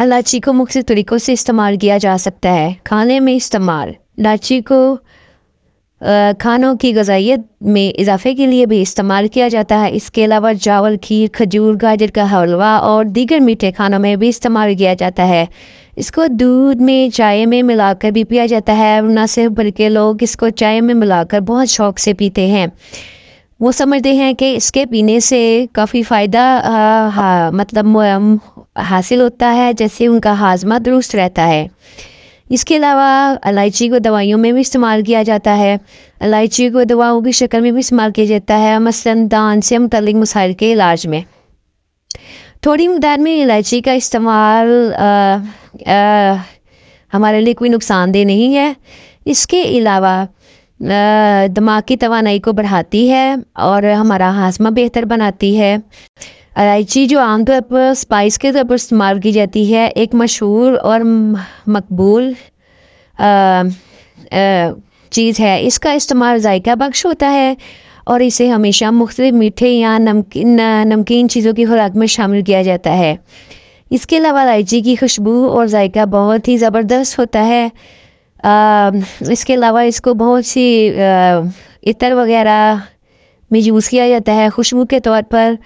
इलायची को मुख्य तरीक़ों से इस्तेमाल किया जा सकता है खाने में इस्तेमाल इलाची को खानों की गजाइत में इजाफे के लिए भी इस्तेमाल किया जाता है इसके अलावा चावल खीर खजूर गाजर का हलवा और दीगर मीठे खानों में भी इस्तेमाल किया जाता है इसको दूध में चाय में मिलाकर भी पिया जाता है और न सिर्फ बल्कि लोग इसको चाय में मिलाकर बहुत शौक से पीते हैं वो समझते हैं कि इसके पीने से काफ़ी फ़ायदा मतलब हासिल होता है जैसे उनका हाजमा दुरुस्त रहता है इसके अलावा इलायची को दवाइयों में भी इस्तेमाल किया जाता है इलायची को दवाओं की शक्ल में भी इस्तेमाल किया जाता है मसलन दान से मतलब मसाइल के इलाज में थोड़ी मकदार में इलायची का इस्तेमाल हमारे लिए कोई नुकसानदेह नहीं है इसके अलावा दिमाग की तोानाई को बढ़ाती है और हमारा हाजमा बेहतर बनाती है इलायची जो आमतौर पर स्पाइस के तौर पर इस्तेमाल की जाती है एक मशहूर और मकबूल चीज़ है इसका इस्तेमाल जायका बख्श होता है और इसे हमेशा मुख्त मीठे या नमकीन नमकीन चीज़ों की खुराक में शामिल किया जाता है इसके अलावा इलायची की खुशबू और जायका बहुत ही ज़बरदस्त होता है इसके अलावा इसको बहुत सी इतर वगैरह में यूज़ किया जाता है खुशबू के तौर पर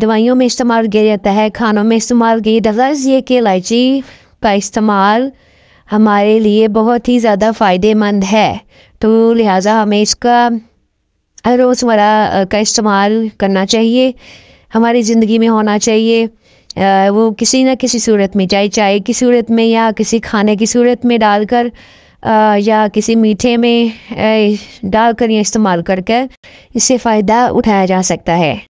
दवाइयों में इस्तेमाल किया जाता है खानों में इस्तेमाल किया जाता ये कि इलायची का इस्तेमाल हमारे लिए बहुत ही ज़्यादा फ़ायदेमंद है तो लिहाजा हमें इसका रोज़मर्रा का इस्तेमाल करना चाहिए हमारी ज़िंदगी में होना चाहिए वो किसी न किसी सूरत में चाहे चाय की सूरत में या किसी खाने की सूरत में डालकर या किसी मीठे में डालकर या इस्तेमाल करके इससे फ़ायदा उठाया जा सकता है